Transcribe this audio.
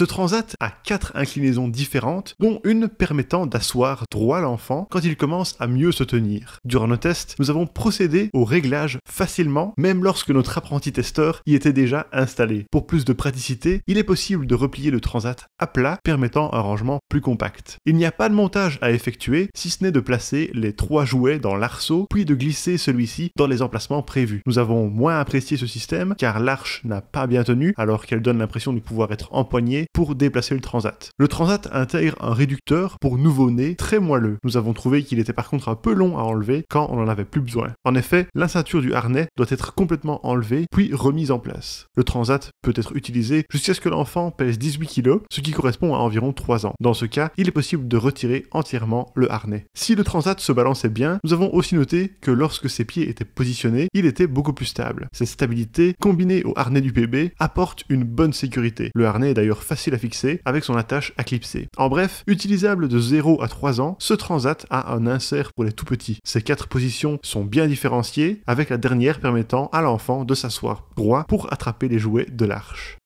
Ce transat a quatre inclinaisons différentes, dont une permettant d'asseoir droit l'enfant quand il commence à mieux se tenir. Durant nos tests, nous avons procédé au réglage facilement, même lorsque notre apprenti testeur y était déjà installé. Pour plus de praticité, il est possible de replier le transat à plat, permettant un rangement plus compact. Il n'y a pas de montage à effectuer, si ce n'est de placer les trois jouets dans l'arceau, puis de glisser celui-ci dans les emplacements prévus. Nous avons moins apprécié ce système, car l'arche n'a pas bien tenu, alors qu'elle donne l'impression de pouvoir être empoignée pour déplacer le transat. Le transat intègre un réducteur pour nouveau né très moelleux. Nous avons trouvé qu'il était par contre un peu long à enlever quand on n'en avait plus besoin. En effet, la ceinture du harnais doit être complètement enlevée puis remise en place. Le transat peut être utilisé jusqu'à ce que l'enfant pèse 18 kg, ce qui correspond à environ 3 ans. Dans ce cas, il est possible de retirer entièrement le harnais. Si le transat se balançait bien, nous avons aussi noté que lorsque ses pieds étaient positionnés, il était beaucoup plus stable. Cette stabilité, combinée au harnais du bébé, apporte une bonne sécurité. Le harnais est d'ailleurs facile à fixer avec son attache à clipser. En bref, utilisable de 0 à 3 ans, ce transat a un insert pour les tout petits. Ces quatre positions sont bien différenciées, avec la dernière permettant à l'enfant de s'asseoir droit pour attraper les jouets de l'arche.